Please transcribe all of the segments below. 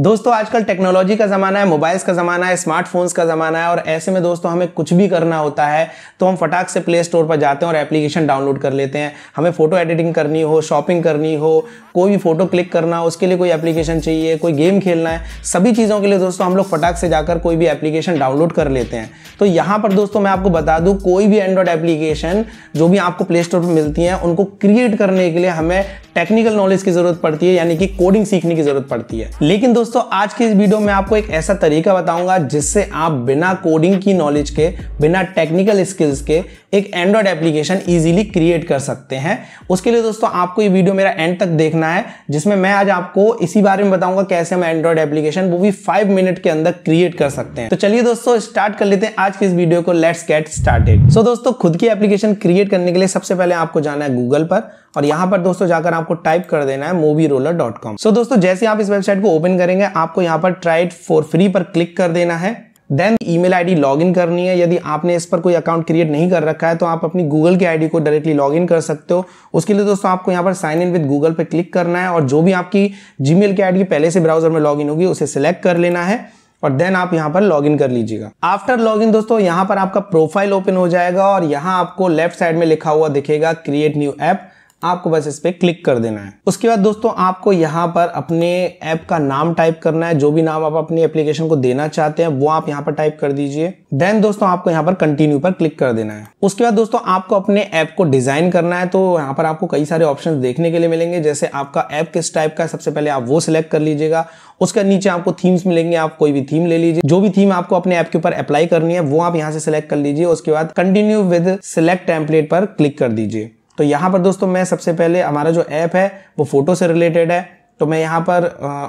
दोस्तों आजकल टेक्नोलॉजी का ज़माना है मोबाइल्स का ज़माना है स्मार्टफोन्स का ज़माना है और ऐसे में दोस्तों हमें कुछ भी करना होता है तो हम फटाक से प्ले स्टोर पर जाते हैं और एप्लीकेशन डाउनलोड कर लेते हैं हमें फ़ोटो एडिटिंग करनी हो शॉपिंग करनी हो कोई भी फ़ोटो क्लिक करना हो उसके लिए कोई एप्लीकेशन चाहिए कोई गेम खेलना है सभी चीज़ों के लिए दोस्तों हम लोग फटाक से जाकर कोई भी एप्लीकेशन डाउनलोड कर लेते हैं तो यहाँ पर दोस्तों मैं आपको बता दूँ कोई भी एंड्रॉयड एप्लीकेशन जो भी आपको प्ले स्टोर पर मिलती हैं उनको क्रिएट करने के लिए हमें टेक्निकल नॉलेज की जरूरत पड़ती है यानी कि कोडिंग सीखने की जरूरत पड़ती है लेकिन दोस्तों आज के इस वीडियो में आपको एक ऐसा तरीका बताऊंगा जिससे आप बिना कोडिंग की नॉलेज के बिना टेक्निकल स्किल्स के एक एंड्रॉयड एप्लीकेशन ईजिली क्रिएट कर सकते हैं उसके लिए दोस्तों आपको ये वीडियो मेरा एंड तक देखना है जिसमें मैं आज आपको इसी बारे में बताऊंगा कैसे हम एंड्रॉयड एप्लीकेशन वो भी फाइव मिनट के अंदर क्रिएट कर सकते हैं तो चलिए दोस्तों स्टार्ट कर लेते हैं आज की इस वीडियो को लेट्स गेट स्टार्टेड सो दोस्तों खुद की एप्लीकेशन क्रिएट करने के लिए सबसे पहले आपको जाना है गूगल पर और यहाँ पर दोस्तों जाकर आपको टाइप कर देना है movie roller dot com so दोस्तों जैसे आप इस वेबसाइट को ओपन करेंगे आपको यहाँ पर ट्राइड फॉर फ्री पर क्लिक कर देना है देन ईमेल आईडी लॉगिन करनी है यदि आपने इस पर कोई अकाउंट क्रिएट नहीं कर रखा है तो आप अपनी गूगल की आईडी को डायरेक्टली लॉगिन कर सकते हो उसके लिए दोस्तों आपको यहाँ पर साइन इन विद गूगल पे क्लिक करना है और जो भी आपकी जीमेल की आईडी पहले से ब्राउजर में लॉगिन होगी उसे सिलेक्ट कर लेना है और देन आप यहाँ पर लॉग इन कर लीजिएगा आफ्टर लॉग इन दोस्तों यहाँ पर आपका प्रोफाइल ओपन हो जाएगा और यहाँ आपको लेफ्ट साइड में लिखा हुआ दिखेगा क्रिएट न्यू ऐप आपको बस इस पर क्लिक कर देना है उसके बाद दोस्तों आपको यहाँ पर अपने ऐप का नाम टाइप करना है जो भी नाम आप अपनी एप्लीकेशन को देना चाहते हैं वो आप यहाँ पर टाइप कर दीजिए देन दोस्तों आपको यहाँ पर कंटिन्यू पर क्लिक कर देना है उसके बाद दोस्तों आपको अपने ऐप को डिजाइन करना है तो यहाँ पर आपको कई सारे ऑप्शन देखने के लिए मिलेंगे जैसे आपका ऐप किस टाइप का सबसे पहले आप वो सिलेक्ट कर लीजिएगा उसके नीचे आपको थीम्स मिलेंगे आप कोई भी थीम ले लीजिए जो भी थीम आपको अपने ऐप के ऊपर अप्लाई करनी है वो आप यहाँ से सिलेक्ट कर लीजिए उसके बाद कंटिन्यू विद सिलेक्ट टेम्पलेट पर क्लिक कर दीजिए तो यहाँ पर दोस्तों मैं सबसे पहले हमारा जो ऐप है वो फ़ोटो से रिलेटेड है तो मैं यहाँ पर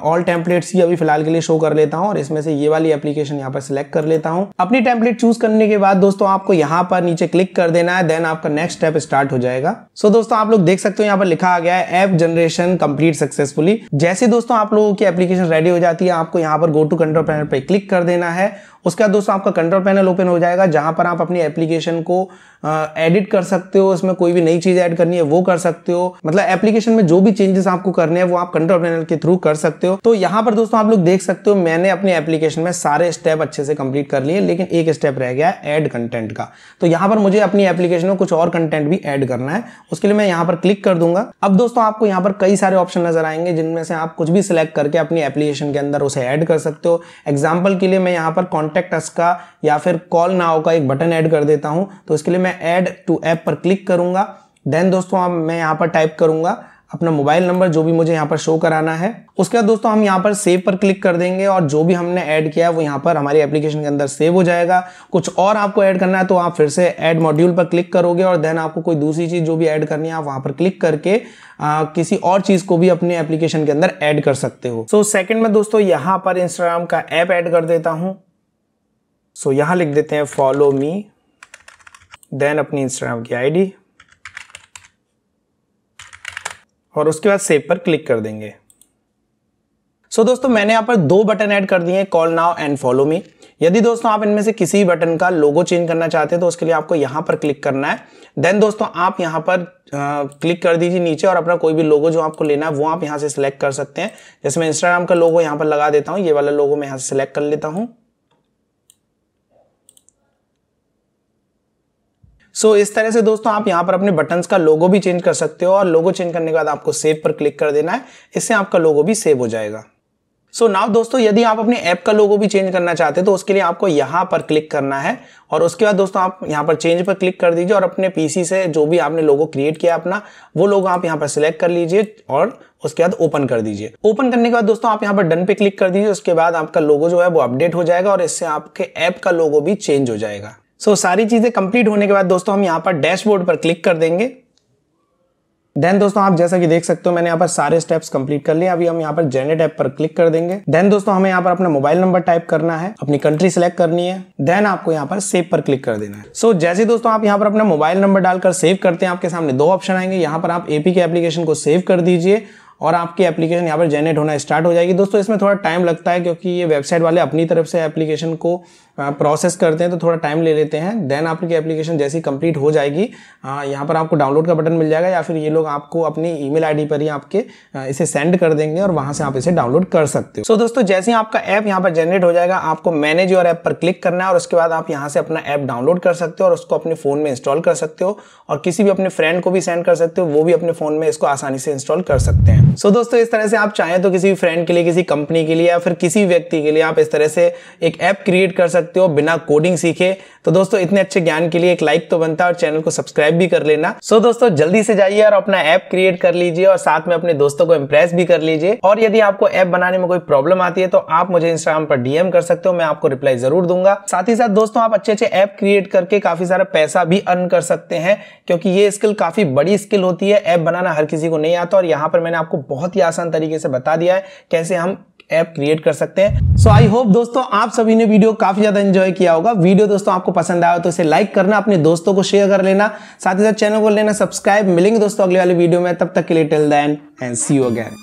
ऑल टेम्पलेट्स ही अभी फिलहाल के लिए शो कर लेता हूँ और इसमें से ये वाली एप्लीकेशन यहाँ पर सिलेक्ट कर लेता हूँ अपनी टेम्पलेट चूज करने के बाद दोस्तों आपको यहाँ पर नीचे क्लिक कर देना है देन आपका नेक्स्ट स्टेप स्टार्ट हो जाएगा सो so, दोस्तों आप लोग देख सकते हो यहाँ पर लिखा आ गया है एप जनरेशन कंप्लीट सक्सेसफुली जैसे दोस्तों आप लोगों की एप्लीकेशन रेडी हो जाती है आपको यहाँ पर गो टू कंट्रोल पैनल पर क्लिक कर देना है उसके बाद दोस्तों आपका कंट्रोल पैनल ओपन हो जाएगा जहां पर आप अपनी एप्लीकेशन को एडिट कर सकते हो उसमें कोई भी नई चीज़ ऐड करनी है वो कर सकते हो मतलब एप्लीकेशन में जो भी चेंजेस आपको करने हैं वो आप कंट्रोल पैनल के थ्रू कर सकते हो तो यहाँ पर दोस्तों आप लोग देख सकते हो मैंने अपने एप्लीकेशन में सारे स्टेप अच्छे से कंप्लीट कर लिए लेकिन एक स्टेप रह गया है एड कंटेंट का तो यहाँ पर मुझे अपनी एप्लीकेशन में कुछ और कंटेंट भी एड करना है उसके लिए मैं यहाँ पर क्लिक कर दूंगा अब दोस्तों आपको यहाँ पर कई सारे ऑप्शन नजर आएंगे जिनमें से आप कुछ भी सिलेक्ट करके अपनी एप्लीकेशन के अंदर उसे एड कर सकते हो एग्जाम्पल के लिए मैं यहाँ पर कॉन्टेंट कॉन्टैक्ट अस का या फिर कॉल ना का एक बटन ऐड कर देता हूँ तो इसके लिए मैं ऐड टू ऐप पर क्लिक करूंगा देन दोस्तों अब मैं यहाँ पर टाइप करूंगा अपना मोबाइल नंबर जो भी मुझे यहाँ पर शो कराना है उसके बाद दोस्तों हम यहाँ पर सेव पर क्लिक कर देंगे और जो भी हमने ऐड किया है वो यहाँ पर हमारी एप्लीकेशन के अंदर सेव हो जाएगा कुछ और आपको ऐड करना है तो आप फिर से ऐड मॉड्यूल पर क्लिक करोगे और देन आपको कोई दूसरी चीज़ जो भी ऐड करनी है आप वहाँ पर क्लिक करके आ, किसी और चीज़ को भी अपने एप्लीकेशन के अंदर ऐड कर सकते हो सो so, सेकेंड में दोस्तों यहाँ पर इंस्टाग्राम का ऐप ऐड कर देता हूँ सो यहाँ लिख देते हैं फॉलो मी देन अपनी इंस्टाग्राम की आईडी और उसके बाद सेव पर क्लिक कर देंगे सो so, दोस्तों मैंने यहाँ पर दो बटन ऐड कर दिए call now and follow me यदि दोस्तों आप इनमें से किसी बटन का लोगो चेंज करना चाहते हैं तो उसके लिए आपको यहाँ पर क्लिक करना है देन दोस्तों आप यहाँ पर आ, क्लिक कर दीजिए नीचे और अपना कोई भी लोगो जो आपको लेना है वो आप यहाँ से सिलेक्ट कर सकते हैं जैसे मैं इंस्टाग्राम का लोगो यहाँ पर लगा देता हूँ ये वाला लोगो मैं यहाँ से सिलेक्ट कर लेता हूँ सो so, इस तरह से दोस्तों आप यहाँ पर अपने बटन्स का लोगो भी चेंज कर सकते हो और लोगो चेंज करने के बाद आपको सेव पर क्लिक कर देना है इससे आपका लोगो भी सेव हो जाएगा सो so नाउ दोस्तों यदि आप अपने ऐप का लोगो भी चेंज करना चाहते हैं तो उसके लिए आपको यहाँ पर क्लिक करना है और उसके बाद दोस्तों आप यहाँ पर चेंज पर क्लिक कर दीजिए और अपने पीसी से जो भी आपने लोगो क्रिएट किया अपना वो लोगो आप यहाँ पर सिलेक्ट कर लीजिए और उसके बाद ओपन कर दीजिए ओपन करने के बाद दोस्तों आप यहाँ पर डन पे क्लिक कर दीजिए उसके बाद आपका लोगो जो है वो अपडेट हो जाएगा और इससे आपके ऐप का लोगो भी चेंज हो जाएगा सो so, सारी चीजें कंप्लीट होने के बाद दोस्तों हम यहाँ पर डैशबोर्ड पर क्लिक कर देंगे देन दोस्तों आप जैसा कि देख सकते हो मैंने यहाँ पर सारे स्टेप्स कंप्लीट कर लिए अभी हम यहाँ पर जेनेट ऐप पर क्लिक कर देंगे देन दोस्तों हमें यहाँ पर अपना मोबाइल नंबर टाइप करना है अपनी कंट्री सेलेक्ट करनी है देन आपको यहाँ पर सेव पर क्लिक कर देना है सो so, जैसे दोस्तों आप यहाँ पर अपना मोबाइल नंबर डालकर सेव करते हैं आपके सामने दो ऑप्शन आएंगे यहाँ पर आप एपी के एप्लीकेशन को सेव कर दीजिए और आपकी एप्लीकेशन यहाँ पर जेनेट होना स्टार्ट हो जाएगी दोस्तों इसमें थोड़ा टाइम लगता है क्योंकि ये वेबसाइट वाले अपनी तरफ से एप्लीकेशन को प्रोसेस करते हैं तो थोड़ा टाइम ले लेते हैं देन आपकी एप्लीकेशन जैसी कंप्लीट हो जाएगी यहाँ पर आपको डाउनलोड का बटन मिल जाएगा या फिर ये लोग आपको अपनी ईमेल आईडी पर ही आपके इसे सेंड कर देंगे और वहाँ से आप इसे डाउनलोड कर सकते हो सो so, दोस्तों जैसे ही आपका ऐप यहाँ पर जनरेट हो जाएगा आपको मैनेज और ऐप पर क्लिक करना है और उसके बाद आप यहाँ से अपना ऐप डाउनलोड कर सकते हो और उसको अपने फ़ोन में इंस्टॉल कर सकते हो और किसी भी अपने फ्रेंड को भी सेंड कर सकते हो वो भी अपने फ़ोन में इसको आसानी से इंस्टॉल कर सकते हैं सो so, दोस्तों इस तरह से आप चाहें तो किसी फ्रेंड के लिए किसी कंपनी के लिए या फिर किसी व्यक्ति के लिए आप इस तरह से एक ऐप क्रिएट कर सकते सकते हो बिना कोडिंग सीखे तो दोस्तों इतने अच्छे ज्ञान के लिए एक लाइक तो बनता है और चैनल को सब्सक्राइब भी कर लेना सो so, दोस्तों जल्दी से जाइए और अपना ऐप क्रिएट कर लीजिए और साथ में अपने दोस्तों को इम्प्रेस भी कर लीजिए और यदि आपको ऐप बनाने में कोई प्रॉब्लम आती है तो आप मुझे इंस्टाग्राम पर डीएम कर सकते हो मैं आपको रिप्लाई जरूर दूंगा साथ ही साथ दोस्तों आप अच्छे अच्छे ऐप क्रिएट करके काफी सारा पैसा भी अर्न कर सकते हैं क्योंकि ये स्किल काफी बड़ी स्किल होती है ऐप बनाना हर किसी को नहीं आता और यहाँ पर मैंने आपको बहुत ही आसान तरीके से बता दिया है कैसे हम ऐप क्रिएट कर सकते हैं सो आई होप दोस्तों आप सभी ने वीडियो काफी ज्यादा एंजॉय किया होगा वीडियो दोस्तों आपको पसंद आया तो इसे लाइक करना अपने दोस्तों को शेयर कर लेना साथ ही साथ चैनल को लेना सब्सक्राइब मिलेंगे दोस्तों अगले वाले वीडियो में तब तक के लिए till then and see you again